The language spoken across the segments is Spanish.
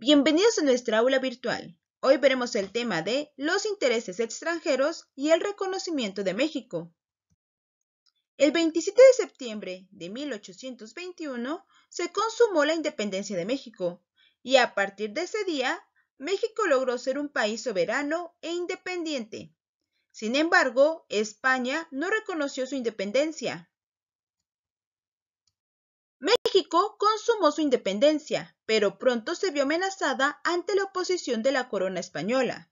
Bienvenidos a nuestra aula virtual. Hoy veremos el tema de los intereses extranjeros y el reconocimiento de México. El 27 de septiembre de 1821 se consumó la independencia de México y a partir de ese día México logró ser un país soberano e independiente. Sin embargo, España no reconoció su independencia. México consumó su independencia, pero pronto se vio amenazada ante la oposición de la corona española.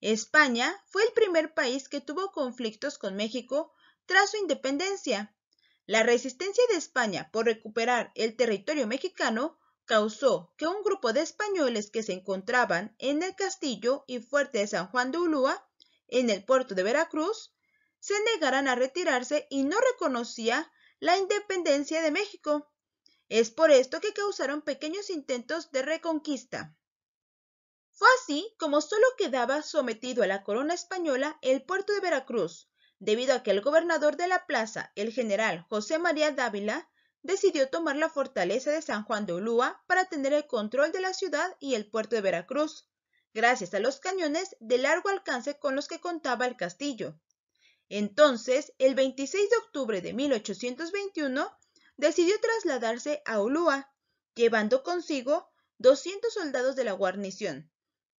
España fue el primer país que tuvo conflictos con México tras su independencia. La resistencia de España por recuperar el territorio mexicano causó que un grupo de españoles que se encontraban en el castillo y fuerte de San Juan de Ulúa, en el puerto de Veracruz, se negaran a retirarse y no reconocía la independencia de México. Es por esto que causaron pequeños intentos de reconquista. Fue así como solo quedaba sometido a la corona española el puerto de Veracruz, debido a que el gobernador de la plaza, el general José María Dávila, decidió tomar la fortaleza de San Juan de Ulúa para tener el control de la ciudad y el puerto de Veracruz, gracias a los cañones de largo alcance con los que contaba el castillo. Entonces, el 26 de octubre de 1821, decidió trasladarse a Ulúa, llevando consigo 200 soldados de la guarnición,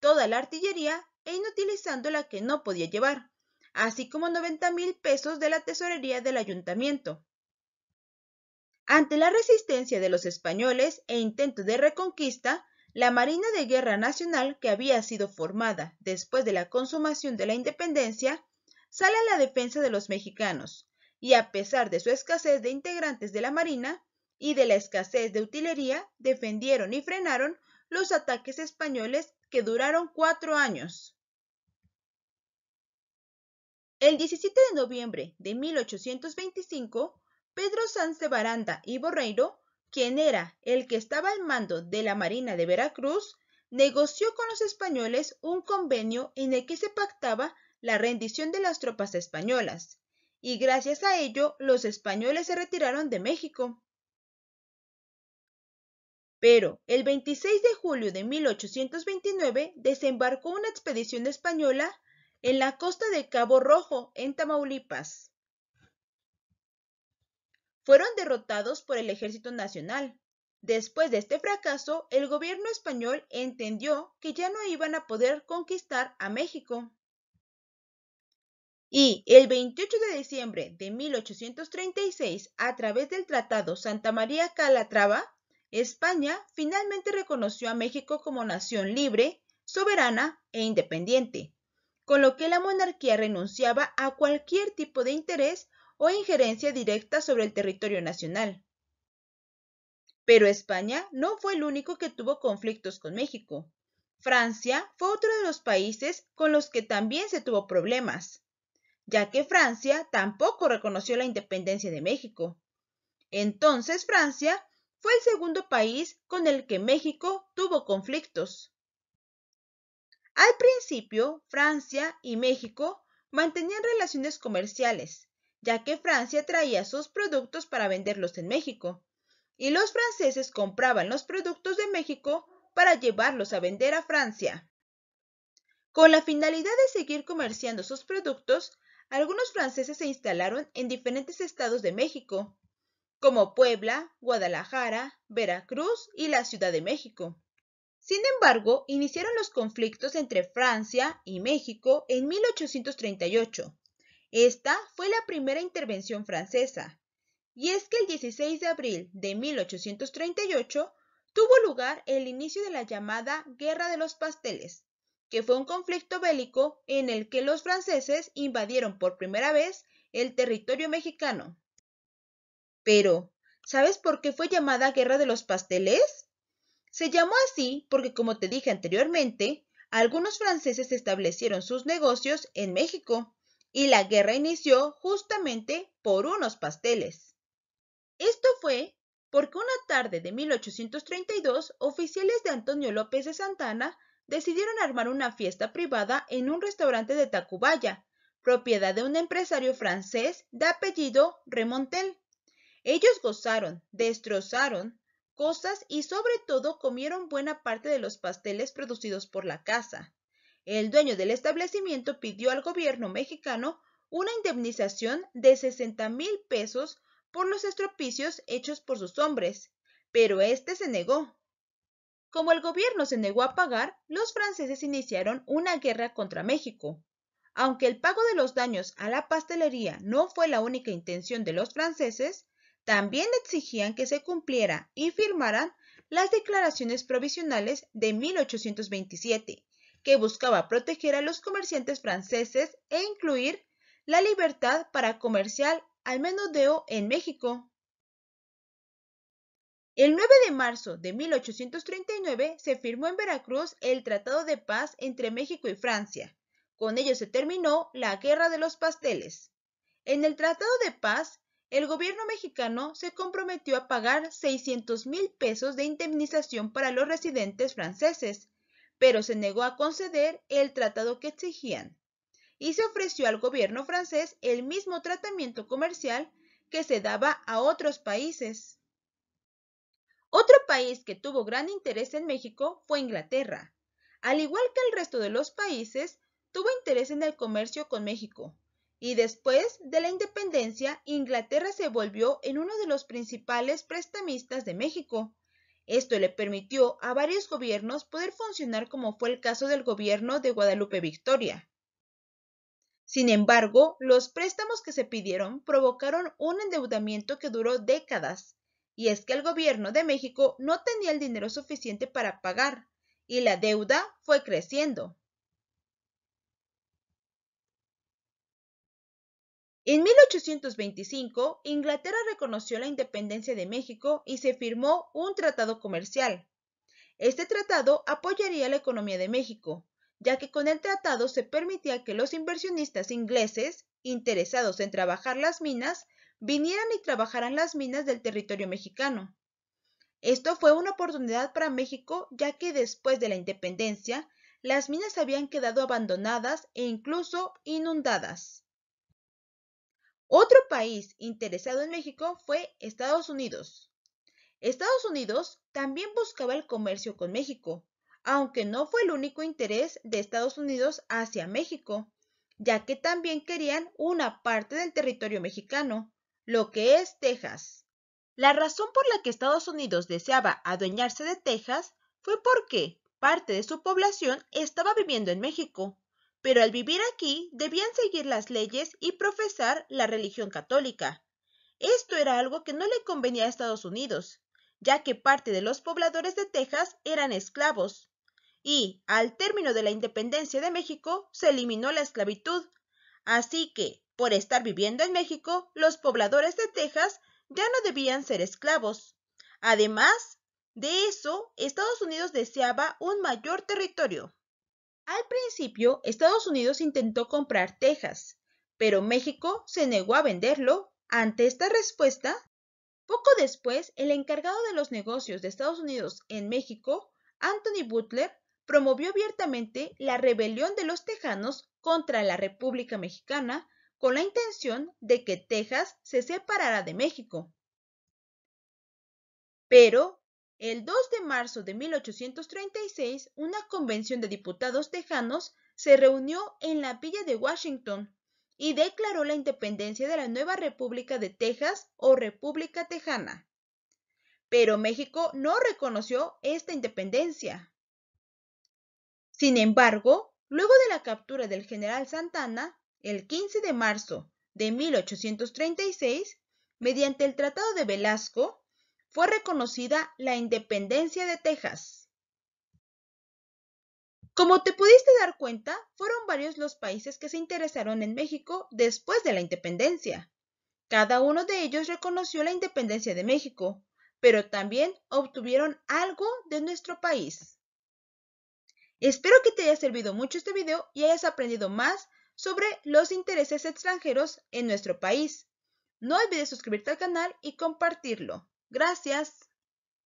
toda la artillería e inutilizando la que no podía llevar, así como 90 mil pesos de la tesorería del ayuntamiento. Ante la resistencia de los españoles e intento de reconquista, la Marina de Guerra Nacional, que había sido formada después de la consumación de la independencia, sale a la defensa de los mexicanos, y a pesar de su escasez de integrantes de la Marina y de la escasez de utilería, defendieron y frenaron los ataques españoles que duraron cuatro años. El 17 de noviembre de 1825, Pedro Sanz de Baranda y Borreiro, quien era el que estaba al mando de la Marina de Veracruz, negoció con los españoles un convenio en el que se pactaba la rendición de las tropas españolas y gracias a ello los españoles se retiraron de México. Pero el 26 de julio de 1829 desembarcó una expedición española en la costa de Cabo Rojo, en Tamaulipas. Fueron derrotados por el Ejército Nacional. Después de este fracaso, el gobierno español entendió que ya no iban a poder conquistar a México. Y el 28 de diciembre de 1836, a través del Tratado Santa María Calatrava, España finalmente reconoció a México como nación libre, soberana e independiente, con lo que la monarquía renunciaba a cualquier tipo de interés o injerencia directa sobre el territorio nacional. Pero España no fue el único que tuvo conflictos con México. Francia fue otro de los países con los que también se tuvo problemas ya que Francia tampoco reconoció la independencia de México. Entonces Francia fue el segundo país con el que México tuvo conflictos. Al principio, Francia y México mantenían relaciones comerciales, ya que Francia traía sus productos para venderlos en México, y los franceses compraban los productos de México para llevarlos a vender a Francia. Con la finalidad de seguir comerciando sus productos, algunos franceses se instalaron en diferentes estados de México, como Puebla, Guadalajara, Veracruz y la Ciudad de México. Sin embargo, iniciaron los conflictos entre Francia y México en 1838. Esta fue la primera intervención francesa. Y es que el 16 de abril de 1838 tuvo lugar el inicio de la llamada Guerra de los Pasteles, que fue un conflicto bélico en el que los franceses invadieron por primera vez el territorio mexicano. Pero, ¿sabes por qué fue llamada Guerra de los Pasteles? Se llamó así porque, como te dije anteriormente, algunos franceses establecieron sus negocios en México y la guerra inició justamente por unos pasteles. Esto fue porque una tarde de 1832 oficiales de Antonio López de Santana decidieron armar una fiesta privada en un restaurante de Tacubaya, propiedad de un empresario francés de apellido Remontel. Ellos gozaron, destrozaron cosas y sobre todo comieron buena parte de los pasteles producidos por la casa. El dueño del establecimiento pidió al gobierno mexicano una indemnización de 60 mil pesos por los estropicios hechos por sus hombres, pero este se negó. Como el gobierno se negó a pagar, los franceses iniciaron una guerra contra México. Aunque el pago de los daños a la pastelería no fue la única intención de los franceses, también exigían que se cumpliera y firmaran las declaraciones provisionales de 1827, que buscaba proteger a los comerciantes franceses e incluir la libertad para comercial al menudeo en México. El 9 de marzo de 1839 se firmó en Veracruz el Tratado de Paz entre México y Francia. Con ello se terminó la Guerra de los Pasteles. En el Tratado de Paz, el gobierno mexicano se comprometió a pagar 600 mil pesos de indemnización para los residentes franceses, pero se negó a conceder el tratado que exigían, y se ofreció al gobierno francés el mismo tratamiento comercial que se daba a otros países. Otro país que tuvo gran interés en México fue Inglaterra. Al igual que el resto de los países, tuvo interés en el comercio con México. Y después de la independencia, Inglaterra se volvió en uno de los principales prestamistas de México. Esto le permitió a varios gobiernos poder funcionar como fue el caso del gobierno de Guadalupe Victoria. Sin embargo, los préstamos que se pidieron provocaron un endeudamiento que duró décadas y es que el gobierno de México no tenía el dinero suficiente para pagar, y la deuda fue creciendo. En 1825, Inglaterra reconoció la independencia de México y se firmó un tratado comercial. Este tratado apoyaría la economía de México, ya que con el tratado se permitía que los inversionistas ingleses, interesados en trabajar las minas, vinieran y trabajaran las minas del territorio mexicano. Esto fue una oportunidad para México, ya que después de la independencia, las minas habían quedado abandonadas e incluso inundadas. Otro país interesado en México fue Estados Unidos. Estados Unidos también buscaba el comercio con México, aunque no fue el único interés de Estados Unidos hacia México, ya que también querían una parte del territorio mexicano, lo que es Texas. La razón por la que Estados Unidos deseaba adueñarse de Texas fue porque parte de su población estaba viviendo en México, pero al vivir aquí debían seguir las leyes y profesar la religión católica. Esto era algo que no le convenía a Estados Unidos, ya que parte de los pobladores de Texas eran esclavos. Y, al término de la independencia de México, se eliminó la esclavitud. Así que, por estar viviendo en México, los pobladores de Texas ya no debían ser esclavos. Además de eso, Estados Unidos deseaba un mayor territorio. Al principio, Estados Unidos intentó comprar Texas, pero México se negó a venderlo. Ante esta respuesta, poco después, el encargado de los negocios de Estados Unidos en México, Anthony Butler, promovió abiertamente la rebelión de los tejanos contra la República Mexicana con la intención de que Texas se separara de México. Pero, el 2 de marzo de 1836, una convención de diputados tejanos se reunió en la villa de Washington y declaró la independencia de la nueva República de Texas o República Tejana. Pero México no reconoció esta independencia. Sin embargo, luego de la captura del general Santana, el 15 de marzo de 1836, mediante el Tratado de Velasco, fue reconocida la independencia de Texas. Como te pudiste dar cuenta, fueron varios los países que se interesaron en México después de la independencia. Cada uno de ellos reconoció la independencia de México, pero también obtuvieron algo de nuestro país. Espero que te haya servido mucho este video y hayas aprendido más sobre los intereses extranjeros en nuestro país. No olvides suscribirte al canal y compartirlo. Gracias.